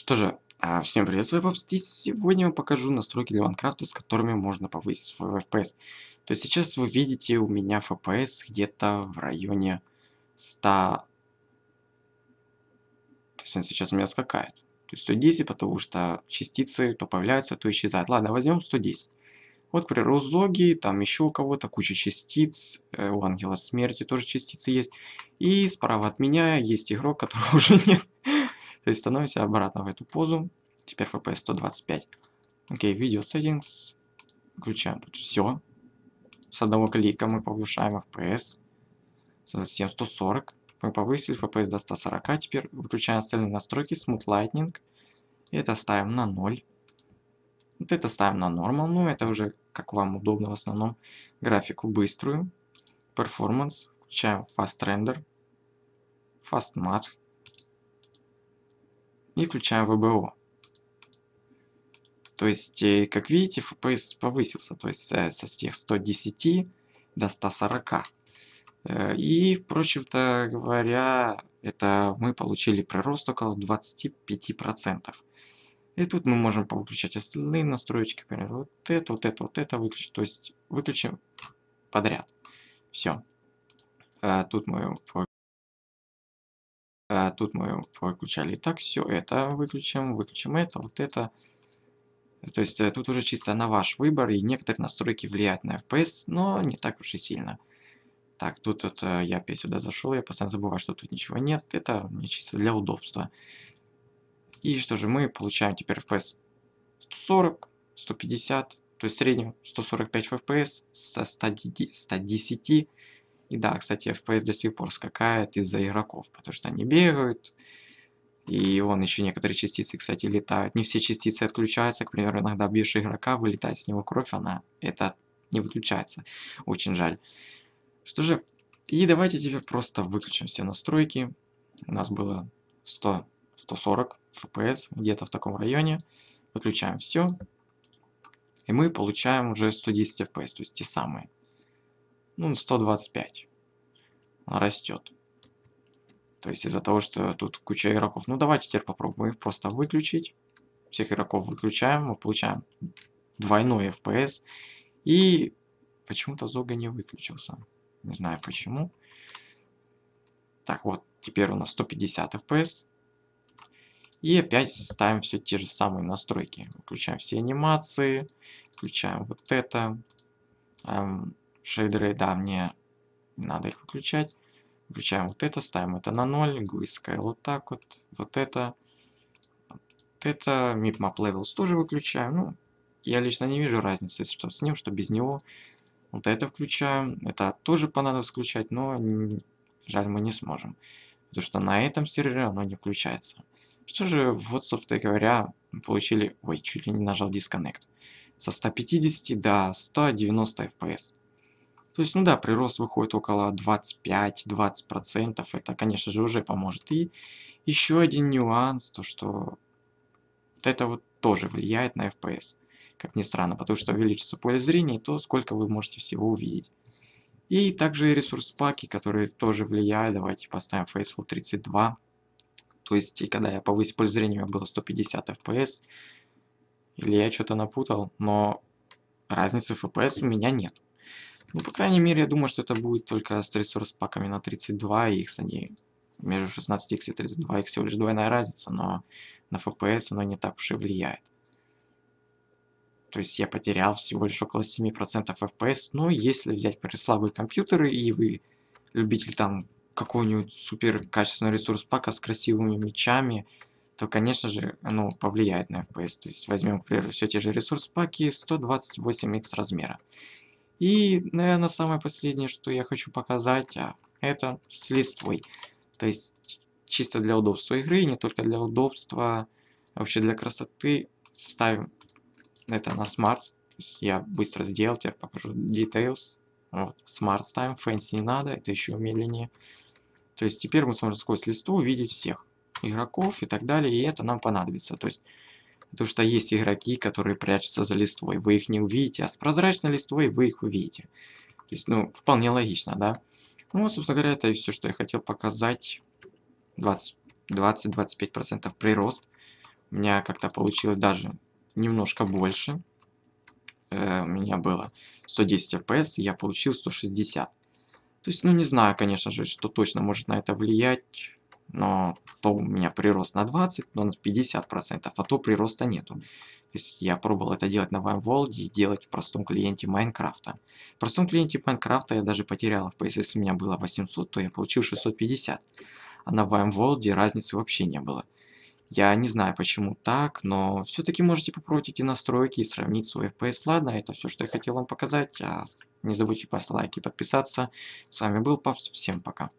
Что же, а, всем привет, с вами Папс, и сегодня я покажу настройки для Майнкрафта, с которыми можно повысить свой FPS. То есть сейчас вы видите у меня FPS где-то в районе 100... То есть он сейчас у меня скакает. То есть 110, потому что частицы то появляются, то исчезают. Ладно, возьмем 110. Вот при Розоге, там еще у кого-то куча частиц, э, у Ангела Смерти тоже частицы есть. И справа от меня есть игрок, которого уже нет. То есть обратно в эту позу. Теперь FPS 125. Окей, okay, видео settings. Включаем тут все. С одного клика мы повышаем FPS. Затем 140. Мы повысили FPS до 140. Теперь выключаем остальные настройки. Smooth Lightning. Это ставим на 0. Вот это ставим на normal. Ну, это уже как вам удобно в основном. Графику быструю. Performance. Включаем Fast Render. Fast Mat и включаем ВБО. То есть, э, как видите, FPS повысился, то есть э, со тех 110 до 140. Э, и, впрочем-то говоря, это мы получили прирост около 25%. И тут мы можем выключать остальные настройки, например, вот это, вот это, вот это выключить. То есть выключим подряд. Все. Тут мы а, тут мы выключали. Так, все, это выключим, выключим это, вот это. То есть э, тут уже чисто на ваш выбор, и некоторые настройки влияют на FPS, но не так уж и сильно. Так, тут вот, э, я опять сюда зашел, я постоянно забываю, что тут ничего нет. Это мне чисто для удобства. И что же, мы получаем теперь FPS 140, 150, то есть в среднем 145 FPS, 110, 110 и да, кстати, FPS до сих пор скакает из-за игроков, потому что они бегают, и он еще некоторые частицы, кстати, летают. Не все частицы отключаются, к примеру, иногда бьешь игрока, вылетает с него кровь, она это не выключается. Очень жаль. Что же, и давайте теперь просто выключим все настройки. У нас было 100, 140 FPS, где-то в таком районе. Выключаем все. И мы получаем уже 110 FPS, то есть те самые ну, 125. Он растет. То есть из-за того, что тут куча игроков. Ну, давайте теперь попробуем их просто выключить. Всех игроков выключаем, мы получаем двойной FPS. И почему-то Зога не выключился. Не знаю почему. Так, вот, теперь у нас 150 FPS. И опять ставим все те же самые настройки. Включаем все анимации, включаем вот это. Эм, шейдеры, да, мне не надо их выключать. Включаем вот это, ставим это на 0, GUI вот так вот, вот это. Вот это, MipMap Levels тоже выключаем. Ну, я лично не вижу разницы, что с ним, что без него. Вот это включаем, это тоже понадобится включать, но жаль мы не сможем. Потому что на этом сервере оно не включается. Что же, вот, собственно говоря, получили... Ой, чуть ли не нажал Disconnect. Со 150 до 190 FPS. То есть, ну да, прирост выходит около 25-20%, это, конечно же, уже поможет. И еще один нюанс, то что это вот тоже влияет на FPS, как ни странно, потому что увеличится поле зрения и то, сколько вы можете всего увидеть. И также ресурс-паки, которые тоже влияют, давайте поставим Faithful 32, то есть, когда я повысил поле зрения, у меня было 150 FPS, или я что-то напутал, но разницы FPS у меня нет. Ну, по крайней мере, я думаю, что это будет только с ресурс-паками на 32 и X, они между 16x и 32x всего лишь двойная разница, но на FPS оно не так уж и влияет. То есть я потерял всего лишь около 7% FPS, но если взять слабые компьютеры и вы любитель там какого-нибудь супер качественного ресурс пака с красивыми мечами, то, конечно же, оно повлияет на FPS. То есть возьмем, к примеру, все те же ресурс паки 128x размера. И, наверное, самое последнее, что я хочу показать, а, это с листвой. То есть, чисто для удобства игры, не только для удобства, а вообще для красоты. Ставим это на смарт. Я быстро сделал, теперь покажу details. Вот, смарт ставим, фэнси не надо, это еще медленнее. То есть, теперь мы сможем сквозь листу увидеть всех игроков и так далее, и это нам понадобится. То есть, Потому что есть игроки, которые прячутся за листвой. Вы их не увидите, а с прозрачной листвой вы их увидите. То есть, ну, вполне логично, да? Ну, собственно говоря, это и все, что я хотел показать. 20-25% прирост. У меня как-то получилось даже немножко больше. Э, у меня было 110 FPS, я получил 160. То есть, ну, не знаю, конечно же, что точно может на это влиять но то у меня прирост на 20, но на 50%, а то прироста нету. То есть я пробовал это делать на VMworld и делать в простом клиенте Майнкрафта. В простом клиенте Майнкрафта я даже потерял FPS, если у меня было 800, то я получил 650. А на VMworld разницы вообще не было. Я не знаю, почему так, но все-таки можете попробовать эти настройки и сравнить свой FPS. Ладно, это все, что я хотел вам показать. А не забудьте поставить лайк и подписаться. С вами был Папс, всем пока.